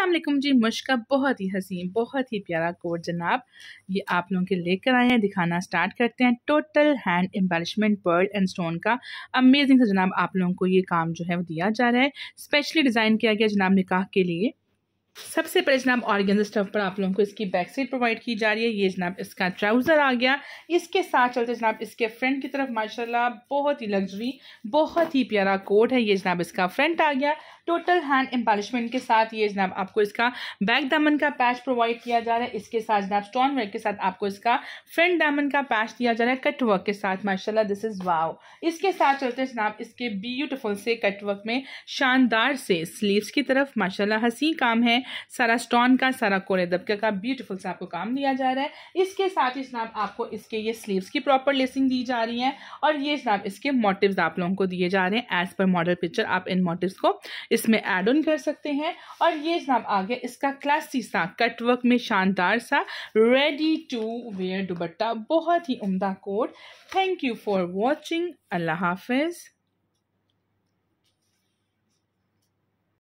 असलम जी मुश्का बहुत ही हसीन बहुत ही प्यारा कोट जनाब ये आप लोगों के लेकर आए हैं दिखाना स्टार्ट करते हैं total hand embellishment pearl and stone का अमेजिंग से जनाब आप लोगों को ये काम जो है वो दिया जा रहा है स्पेशली डिज़ाइन किया गया जनाब निकाह के लिए सबसे पहले जनाब ऑर्गेन स्टफ पर आप लोगों को इसकी बैक साइड प्रोवाइड की जा रही है ये जनाब इसका ट्राउज़र आ गया इसके साथ चलते जनाब इसके फ्रंट की तरफ माशाल्लाह बहुत ही लग्जरी बहुत ही प्यारा कोट है ये जनाब इसका फ्रंट आ गया टोटल हैंड एम्पालिशमेंट के साथ ये जनाब आपको इसका बैक दामन का पैच प्रोवाइड किया जा रहा है इसके साथ जनाब स्टोन वर्क के साथ आपको इसका फ्रंट दामन का पैच दिया जा रहा है कट वर्क के साथ माशाल्लाह दिस इज़ वाव इसके साथ चलते जनाब इसके ब्यूटीफुल से कट वर्क में शानदार से स्लीव्स की तरफ माशाल्लाह हसी काम है सारा स्टोन का सारा कोरे दबके का ब्यूटीफुल से आपको काम दिया जा रहा है इसके साथ ही जनाब आपको इसके ये स्लीव्स की प्रॉपर लेसिंग दी जा रही है और ये जनाब इसके मोटिव्स आप लोगों को दिए जा रहे हैं एज पर मॉडल पिक्चर आप इन मोटिव्स को इसमें एड ऑन कर सकते हैं और ये जनाब आगे इसका क्लासी सा कटवर्क में शानदार सा रेडी टू वेयर दुबट्टा बहुत ही उमदा coat thank you for watching Allah हाफिज़